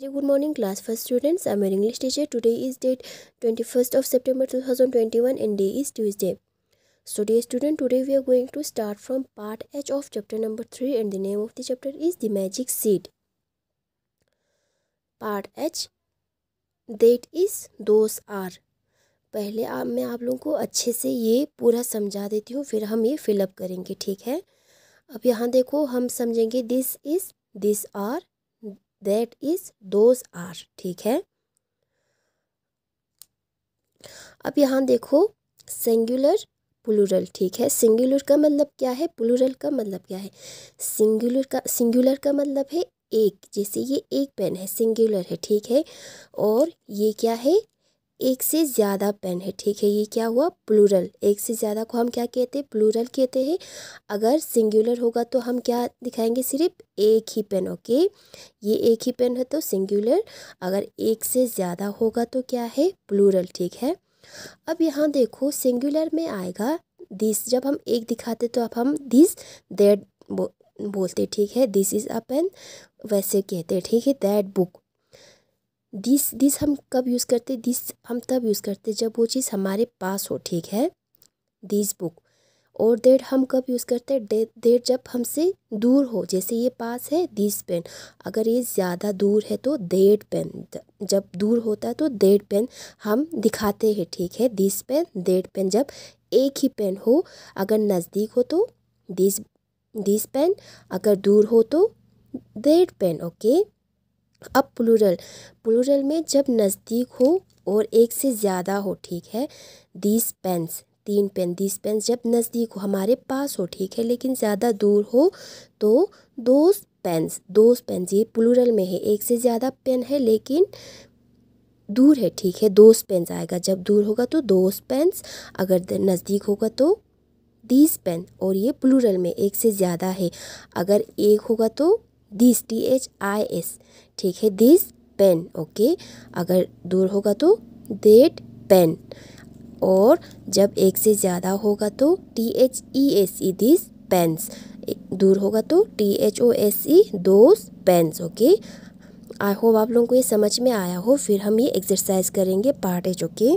very good morning class first students i'm your english teacher today is date 21st of september 2021 and day is tuesday so dear student today we are going to start from part h of chapter number 3 and the name of the chapter is the magic seed part h that is those are पहले आप मैं आप लोगों को अच्छे से ये पूरा समझा देती हूँ फिर हम ये फिलअप करेंगे ठीक है अब यहाँ देखो हम समझेंगे this is this are that is those are ठीक है अब यहाँ देखो सिंगुलर प्लूरल ठीक है सिंगुलर का मतलब क्या है प्लूरल का मतलब क्या है सिंगुलर का सिंगुलर का मतलब है एक जैसे ये एक पेन है सिंगुलर है ठीक है और ये क्या है एक से ज़्यादा पेन है ठीक है ये क्या हुआ प्लूरल एक से ज़्यादा को हम क्या कहते हैं प्लूरल कहते हैं अगर सिंगुलर होगा तो हम क्या दिखाएंगे सिर्फ एक ही पेन ओके ये एक ही पेन है तो सिंगुलर अगर एक से ज़्यादा होगा तो क्या है प्लूरल ठीक है अब यहाँ देखो सिंगुलर में आएगा दिस जब हम एक दिखाते तो अब हम दिस दैट बोलते ठीक है दिस इज़ अ पेन वैसे कहते ठीक है दैट बुक दिस दिस हम कब यूज़ करते दिस हम तब यूज़ करते जब वो चीज़ हमारे पास हो ठीक है दिस बुक और देट हम कब यूज़ करते हैं दे, देट जब हमसे दूर हो जैसे ये पास है दिस पेन अगर ये ज़्यादा दूर है तो देट पेन जब दूर होता है तो देट पेन हम दिखाते हैं ठीक है दिस पेन देट पेन जब एक ही पेन हो अगर नज़दीक हो तो दिस दिस पेन अगर दूर हो तो देट पेन ओके अब प्लूरल प्लूरल में जब नज़दीक हो और एक से ज़्यादा हो ठीक है दीस पेंस तीन पेन दीस पेंस जब नज़दीक हो हमारे पास हो ठीक है लेकिन ज़्यादा दूर हो तो दो पेंस दो पेंस ये प्लूरल में है एक से ज़्यादा पेन है लेकिन दूर है ठीक है दो पेन्स आएगा जब दूर होगा तो दो पेंस अगर नज़दीक होगा तो दीस पेन और ये प्लूरल में एक से ज़्यादा है अगर एक होगा तो this D H I S ठीक है दिस पेन ओके अगर दूर होगा तो देट पेन और जब एक से ज़्यादा होगा तो T H E S E these pens दूर होगा तो T H O S E those pens okay I hope आप लोगों को ये समझ में आया हो फिर हम ये एक्सरसाइज करेंगे पार्ट एच ओके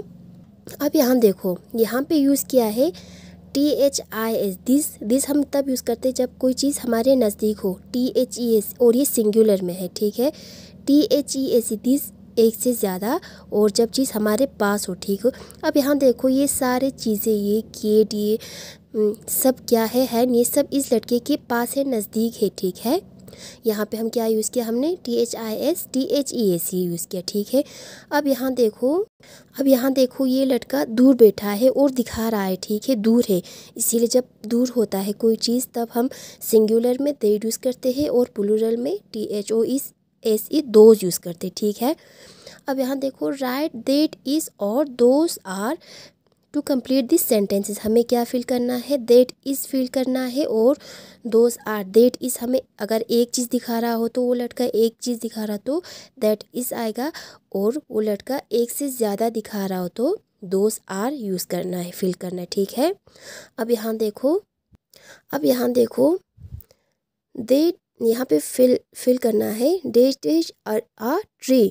अब यहाँ देखो यहाँ पे यूज़ किया है T H I S this this हम तब यूज़ करते हैं जब कोई चीज़ हमारे नज़दीक हो टी एच ई एस और ये सिंगुलर में है ठीक है T H E S this एक से ज़्यादा और जब चीज़ हमारे पास हो ठीक हो अब यहाँ देखो ये सारे चीज़ें ये किएट ये हम्म, सब क्या है हैन ये सब इस लड़के के पास है नज़दीक है ठीक है यहाँ पे हम क्या यूज़ किया हमने T H I S T H E S C use किया ठीक है अब यहाँ देखो अब यहाँ देखो ये लड़का दूर बैठा है और दिखा रहा है ठीक है दूर है इसीलिए जब दूर होता है कोई चीज़ तब हम सिंगुलर में दे यूज़ करते हैं और प्लूरल में टी एच ओ इस एस ई दोज यूज़ करते ठीक है अब यहाँ देखो राइट देट इज़ और those are to complete this sentences हमें क्या फिल करना है देट इज़ फिल करना है और दोज आर देट इज़ हमें अगर एक चीज़ दिखा रहा हो तो वो लड़का एक चीज़ दिखा रहा तो देट इज़ आएगा और वो लड़का एक से ज़्यादा दिखा रहा हो तो दोज आर यूज़ करना है फिल करना है ठीक है अब यहाँ देखो अब यहाँ देखो देट यहाँ पे फिल फिल करना है डेट इज अ ट्री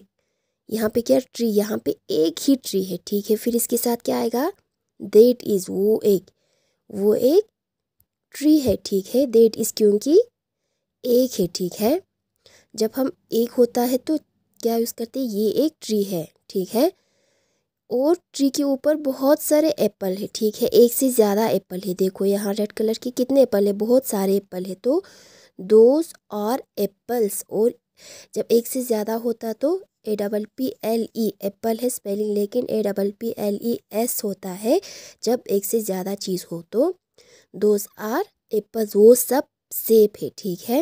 यहाँ पे क्या ट्री यहाँ पे एक ही ट्री है ठीक है फिर इसके साथ क्या आएगा देट इज़ वो एक वो एक ट्री है ठीक है देट इज़ क्योंकि एक है ठीक है जब हम एक होता है तो क्या यूज़ करते हैं ये एक ट्री है ठीक है और ट्री के ऊपर बहुत सारे एप्पल है ठीक है एक से ज़्यादा एप्पल है देखो यहाँ रेड कलर के कितने एप्पल है बहुत सारे एप्पल है तो दोज और एप्पल्स और जब एक से ज़्यादा होता तो A double P L E apple है स्पेलिंग लेकिन A double P L E S होता है जब एक से ज़्यादा चीज़ हो तो दोज आर एप्पल वो सब सेफ है ठीक है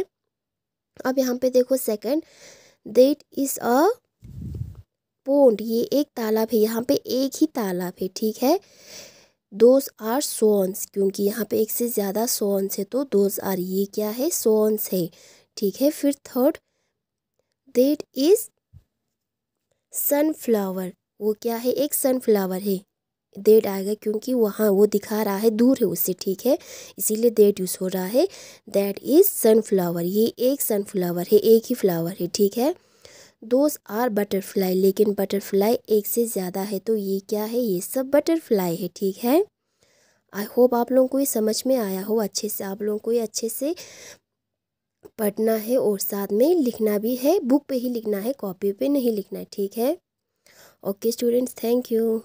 अब यहाँ पे देखो second that is a pond ये एक तालाब है यहाँ पे एक ही तालाब है ठीक है दोज आर सोन्स क्योंकि यहाँ पे एक से ज़्यादा सोन्स है तो दोज आर ये क्या है सोन्स है ठीक है फिर थर्ड देट इज़ सनफ्लावर वो क्या है एक सनफ्लावर है डेट आएगा क्योंकि वहाँ वो दिखा रहा है दूर है उससे ठीक है इसीलिए डेट यूज़ हो रहा है दैट इज़ सनफ्लावर ये एक सनफ्लावर है एक ही फ्लावर है ठीक है दोज आर बटरफ्लाई लेकिन बटरफ्लाई एक से ज़्यादा है तो ये क्या है ये सब बटरफ्लाई है ठीक है आई होप आप लोगों को ये समझ में आया हो अच्छे से आप लोगों को ये अच्छे से पढ़ना है और साथ में लिखना भी है बुक पे ही लिखना है कॉपी पे नहीं लिखना है ठीक है ओके स्टूडेंट्स थैंक यू